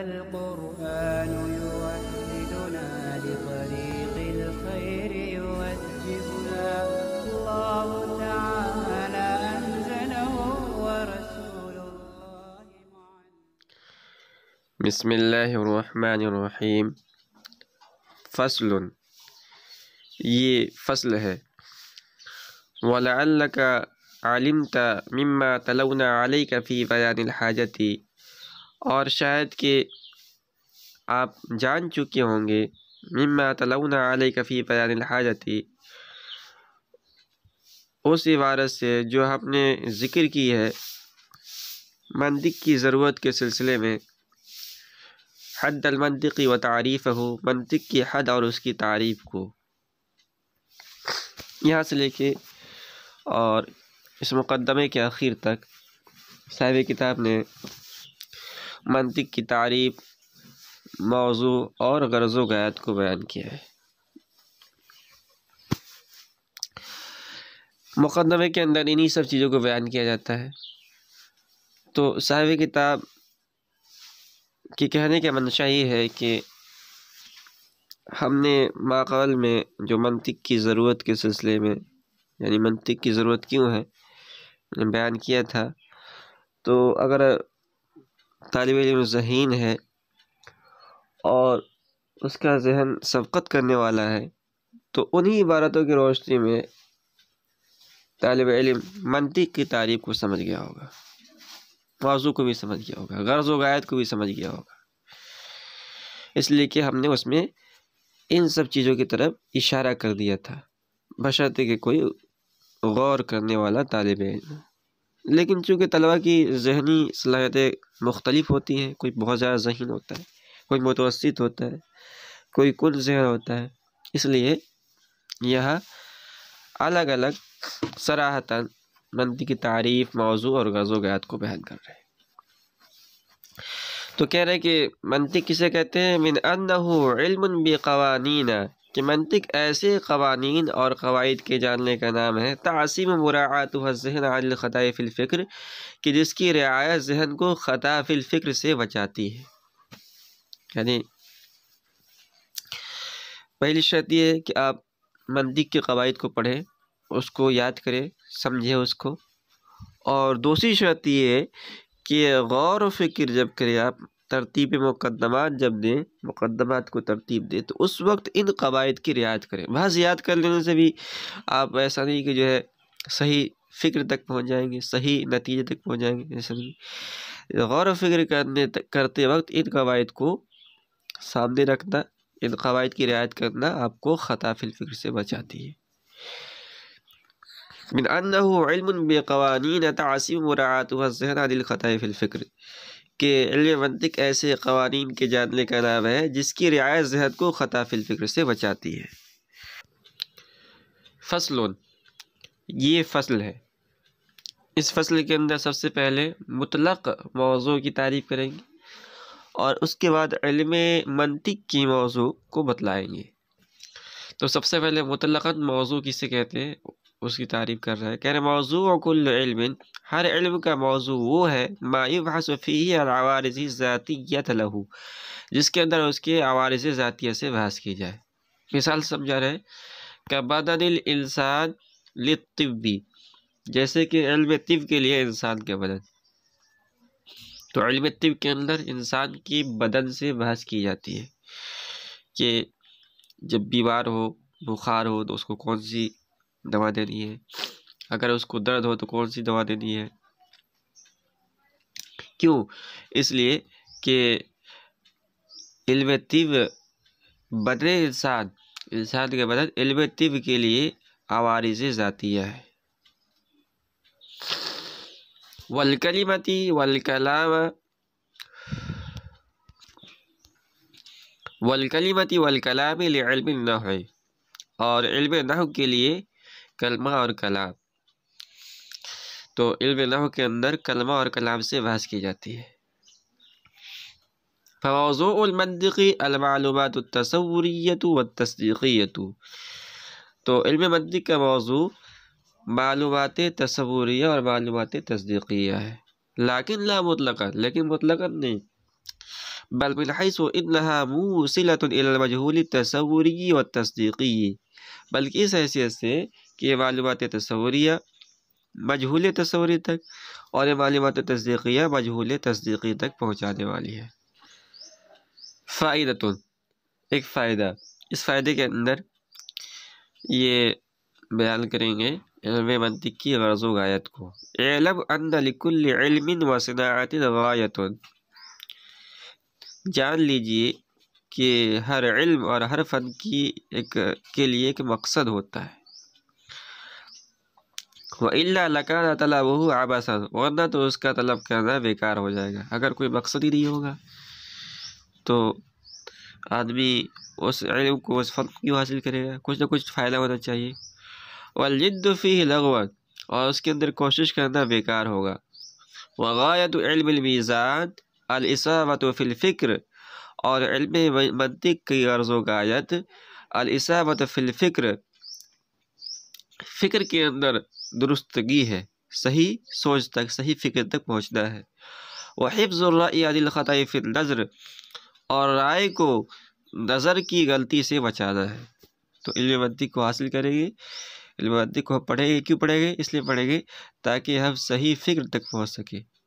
القرآن يوحدنا لطريق الخير يوجهنا الله تعالى أنزله ورسول الله بسم الله الرحمن الرحيم فصل ये فصل है ولعلك علمت مما تلون عليك في بيان الحاجة और शायद कि आप जान चुके होंगे मिम्मा तलाउना आल कफ़ी बयान हाजती उस इबारत से जो आपने ज़िक्र की है मंदिक की ज़रूरत के सिलसिले में हद अलमंतिकी व तारीफ़ हो मंदिक की हद और उसकी तारीफ़ को यहाँ से लेके और इस मुकदमे के आखिर तक साहिब किताब ने मंतिक की तारीफ मौजू और गर्ज वायद को बयान किया है मुकदमे के अंदर इन्हीं सब चीज़ों को बयान किया जाता है तो साहिब किताब के कहने का मंशा ये है कि हमने माकल में जो मंतिक की ज़रूरत के सिलसिले में यानी मंतिक की ज़रूरत क्यों है बयान किया था तो अगर तालब ज़हन है और उसका जहन सबकत करने वाला है तो उन्हीं इबारतों की रोशनी में तालब इलम मनती की तारीफ को समझ गया होगा मौजू को भी समझ गया होगा गर्ज वायद को भी समझ गया होगा इसलिए कि हमने उसमें इन सब चीज़ों की तरफ इशारा कर दिया था बशर्ते कि कोई गौर करने वाला तालब इलम लेकिन चूँकि तलबा की जहनी सलाहियतें मुख्तलिफ होती हैं कोई बहुत ज़्यादा ज़हन होता है कोई मुतवसत होता है कोई कुल जहन होता है इसलिए यह अलग अलग सराहता मंदी की तारीफ़ मौजू और गज़ोगात को बयान कर रहे हैं तो कह रहे हैं कि मंतिक किसे कहते हैं मिन अनहु इल्मुन बी कवानीना कि मनतिक ऐसे कवानीन और कवायद के जानने का नाम है तसीम मुरात जहन अलख़ता फ़िलफ़िक्र कि जिसकी रियायत जहन को ख़ता फ़िलफ़िक्र से बचाती है यानी पहली शर्त यह है कि आप मनतिक के कवायद को पढ़ें उसको याद करें समझें उसको और दूसरी शर्त यह है कि गौर व फिक्र जब करें आप तरतीब मुकदमा जब दें मुकदमात को तरतीब दें तो उस वक्त इन कवायद की रियायत करें बस याद कर लेने से भी आप ऐसा नहीं कि जो है सही फ़िक्र तक पहुँच जाएंगे सही नतीजे तक पहुँच जाएंगे नहीं गौर फिक्र करने करते वक्त इन कवायद को सामने रखना इन कवायद की रियायत करना आपको ख़ता फ़िक्र से बचाती है मिन अनहु इल्म बेकवानीन तासिम मुरात वहन अदिल ख़ता फ़िल्फ़िक्र के मंतिक ऐसे कवानीन के जानने का नाम है जिसकी रियायत जहन को ख़ताफिल फ़िक्र से बचाती है फ़सल ये फसल है इस फसल के अंदर सबसे पहले मुतलक मौजों की तारीफ़ करेंगे और उसके बाद इलम मंतिक की मौजू को बतलाएँगे तो सबसे पहले मुतलक़ मौजू किसे कहते हैं उसकी तारीफ़ कर रहा है कह रहे मौजू कुल हर इल्म का मौजू वो है मायूबी और आवारसी ज़ातियत लहू जिसके अंदर उसके आवारज ज़ातियत से बहस की जाए मिसाल समझा रहे कबादिल इंसान लिबी जैसे कि इल्म तिब के लिए इंसान के बदन तो इल्म तिब के अंदर इंसान की बदन से बहस की जाती है कि जब बीमार हो बुखार हो तो उसको कौन सी दवा देनी है अगर उसको दर्द हो तो कौन सी दवा देनी है क्यों इसलिए कि इल्म तिब इंसान इंसान के बदन इल्म तिब के लिए आवारिज जाती है वलकलीमती वलकलाम वलकलीमती वलकलाम इल्म नह और इल्म नह के लिए कलमा और कलाम तो इल्म के अंदर कलमा और कलाम से बहस की जाती है फ़वाज़ोमंदी व तस्दीक़ीत तो इल्म मंदिक का मौजू मालूमत तस्वरिया और मालूम तस्दीकिया है लाकिन ला मुतलक लेकिन मुतलक नहीं बल बिलहैस इनहा व तस्दीकी बल्कि इस हैसियत से कि मालूमत तस्वरिया मजहूल तस्वरी तक और ये मालूमत तस्दीकिया मजहूल तस्दीकी तक पहुँचाने वाली है फ़ायदा एक फ़ायदा इस फ़ायदे के अंदर ये बयान करेंगे इल्म मंतिक की गर्ज़ गायत को एलम अनकुल्लमिन वसनात रवायत जान लीजिए कि हर इल्म और हर फ़न की एक के लिए एक मकसद होता है वल्ला लकाना तला वह आबास वरना तो उसका तलब करना बेकार हो जाएगा अगर कोई मकसद ही नहीं होगा तो आदमी उस इलम को उस फ़न क्यों हासिल करेगा कुछ ना कुछ फ़ायदा होना चाहिए और जिद्दफ़ी लगवत और उसके अंदर कोशिश करना बेकार होगा वायत इलमीज़ान अलसावत और इल्म मनतिक की गर्ज़ो गायत अलसावत फ़िल्फ़िक्र फ़िक्र के अंदर दुरुस्तगी है सही सोच तक सही फ़िक्र तक पहुँचना है वह फिर नज़र और राय को नज़र की गलती से बचाना है तो इल्मी को हासिल करेंगे इल्मी को हम पढ़ेंगे क्यों पढ़ेंगे इसलिए पढ़ेंगे ताकि हम सही फ़िक्र तक पहुँच सकें